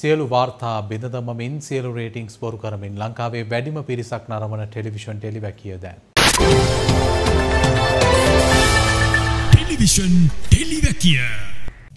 සියලු වාර්තා බිඳදමමින් සියලු රේටිංස් බොරු කරමින් ලංකාවේ වැඩිම පිරිසක් නරමන ටෙලිවිෂන් ටෙලිවැකිය දැන්. ටෙලිවිෂන් ටෙලිවැකිය.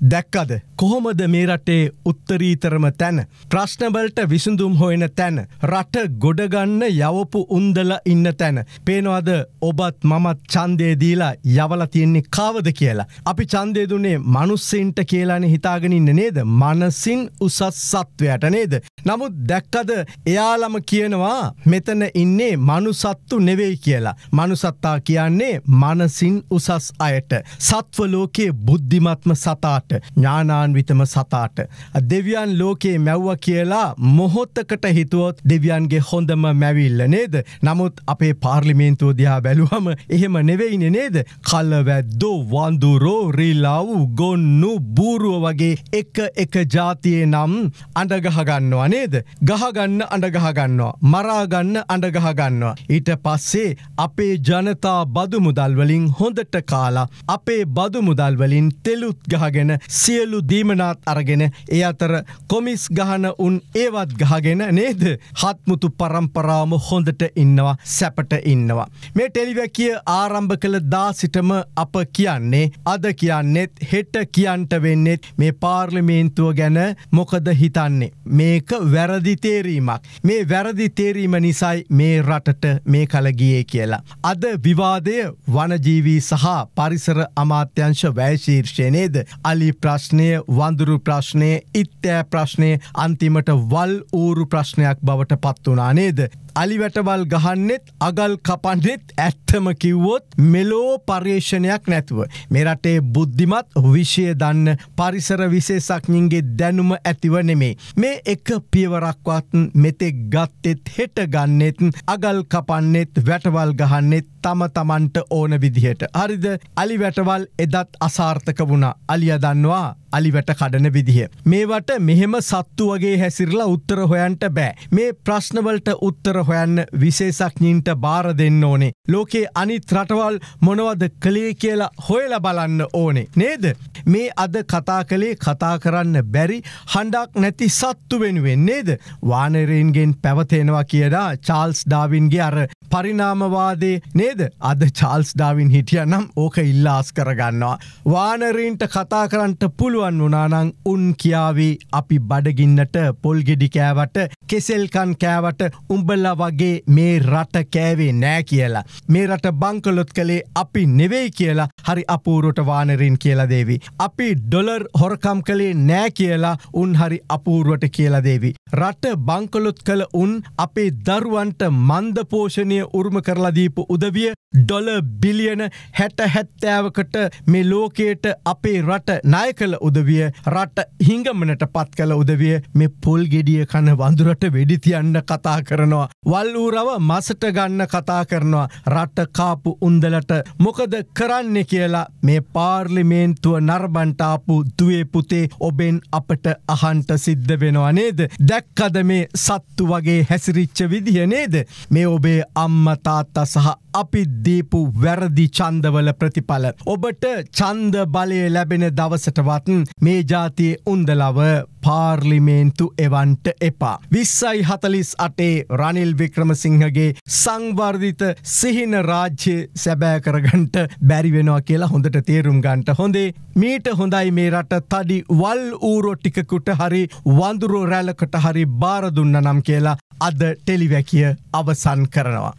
දැක්කද කොහොමද මේ රටේ උත්තරීතරම තැන ප්‍රශ්නවලට විසඳුම් හොයන තැන රට ගොඩගන්න යවපු උන්දල ඉන්න තැන පේනවාද ඔබත් මමත් චන්දේදීලා යවල තියෙන්නේ කාවද කියලා අපි චන්දේදුනේ මනුස්සෙන්ට කියලාන හිතාගෙනඉන්න නේද මනසින් උසස් සත්වයට නේද නමුත් දැක්කද එයාලම කියනවා මෙතන ඉන්නේ මනුසත්තු නෙවෙයි කියලා මනුසත්තා කියන්නේ මනසින් උසස් අයට සත්වලෝකයේ බුද්ධිමත්ම සතාට සතාට ඥානාන්විතම සතාට දෙවියන් ලෝකේ මැව්ව කියලා මොහොත්තකට හිතුවොත් දෙවියන්ගේ හොඳම මැවිල්ල නේද නමුත් අපේ පාර්ලිමේන්තුව දිහා බැලුවම එහෙම නෙවෙයින නේද කල්ලවැද්දෝ වන්දුරෝ රිලාව් ගොන්නු බූරුව වගේ එක එක ජාතියේ නම් අඩගහගන්නවා නේද ගහගන්න අඩගහගන්නවා මරාගන්න අඩගහගන්නවා ඊට පස්සේ අපේ ජනතා බදුමුදල්වලින් හොඳට කාලා අපේ බදුමුදල්වලින් තෙලුත් ගහගෙන සියලු දීමනාත් අරගෙන ඒ අතර කොමිස් ගහන උන් ඒවත් ගහගෙන නේද හත්මුතු පරම්පරාවම හොඳට ඉන්නවා සැපට ඉන්නවා. මේ ටෙලිවැකිය ආරම්භ කළ දාසිටම අප කියන්නේ අද කියන්නෙත් හෙට කියන්ට වෙන්නෙත් මේ පාර්ලිමේන්තුව ගැන මොකද හිතන්නේ. මේක වැරදි තේරීමක්. මේ වැරදි තේරීම නිසයි මේ රටට මේ කලගියේ කියලා. අද විවාදය වනජීවී සහ පරිසර අමාත්‍යංශ වැෑශීර්ෂයනේද අලි වැලි ප්‍රශ්නය වඳුරු ප්‍රශ්නය ඉත්තෑ ප්‍රශ්නය අන්තිමට වල් ඌරු ප්‍රශ්නයක් බවට පත්වනා නේද. අලිවැටවල් ගහන්නෙත් අගල් කපන්නෙත් ඇත්තම කිව්වොත් මෙලෝ පර්යේෂණයක් නැතුව. මේ රටේ බුද්ධිමත් විෂය දන්න පරිසර විශේසක්ඥින්ගේ දැනුම ඇතිව නෙමේ. මේ එක පියවරක්වත් මෙතෙක් ගත්තෙත් හෙට ගන්නෙත් අගල් කපන්නෙත් වැටවල් ගහන්නෙත් තම තමන්ට ඕන විදිහට. හරිද අලිවැටවල් එදත් අසාර්ථක වුණා අලිය දන්නවා අලිවැට කඩන විදිහ. මේවට මෙහෙම සත්තු වගේ හැසිරලා උත්තර හොයන්ට බෑ. මේ ප්‍රශ්නවලට උත්තර හොයන්න විශේෂක්ඥීන්ට බාර දෙන්න ඕනේ. ලෝකේ අනිත් රටවල් මොනවද කළේ කියලා හොයල බලන්න ඕනේ. නේද? මේ අද කතා කළේ කතා කරන්න බැරි හඬක් නැති සත්තු වෙනුවෙන් නේද. වානරයන්ගෙන් පැවතෙනවා කියලා චාල්ස් ඩාවින්ගේ අර පරිනාමවාදේ නේද අද චාල්ස් ඩාවින් හිටිය නම් ඕක ඉල්ලාස් කරගන්නවා. වානරීන්ට කතා කරන්ට පුළුවන් වනානං උන් කියාවේ අපි බඩගින්නට පොල්ගෙඩි කෑවට කෙසෙල්කන් කෑවට උඹල්ල වගේ මේ රට කෑවේ නෑ කියලා. මේ රට බංකලොත් කළේ අපි නෙවෙයි කියලා හරි අපූරුට වානරින් කියලා දේවි. අපි ඩොලර් හොරකම් කළේ නෑ කියලා උන් හරි අපූරුවට කියලා දේවි. රට බංකලොත් කළ උන් අපේ දරුවන්ට මන්දපෝෂණය නිර්මාණය උරුම කරලදීපු උදවිය ඩොල බිලියන හැට හැත්තෑවකට මේ ලෝකයට අපේ රට නාය කළ උදවිය රට හිංගමනට පත් කළ උදවිය මේ පොල් ගෙඩිය කන වඳුරට වෙඩිතියන්න කතා කරනවා. වල්ලූරව මසට ගන්න කතා කරනවා රට කාපු උන්දලට මොකද කරන්න කියලා මේ පාර්ලිමේන්තුව නර්බන්ටාපු දුවේ පුතේ ඔබෙන් අපට අහන්ට සිද්ධ වෙනවා නේද. දැක්කද මේ සත්තු වගේ හැසිරිච්ච විදිහ නේද. මේ ඔබේ අම් අම්මතාත්තා සහ අපි දීපු වැරදි චන්දවල ප්‍රතිඵල. ඔබට චන්ද බලය ලැබෙන දවසටවත්න් මේ ජාතිය උන්දලව පාර්ලිමේන්තු එවන්ට එපා. විස්සයි හතලිස් අටේ රනිල් වික්‍රමසිංහගේ සංවර්ධිත සිහින රාජ්‍ය සැබෑ කරගන්ට බැරිවෙනවා කියලා හොඳට තේරුම් ගන්ට හොඳේ මීට හොඳයි මේ රට තඩි වල් ඌරෝ ටිකකුට හරි වඳුරෝ රැලකට හරි බාරදුන්න නම් කියලා අද ටෙලිවැකිය අවසන් කරනවා.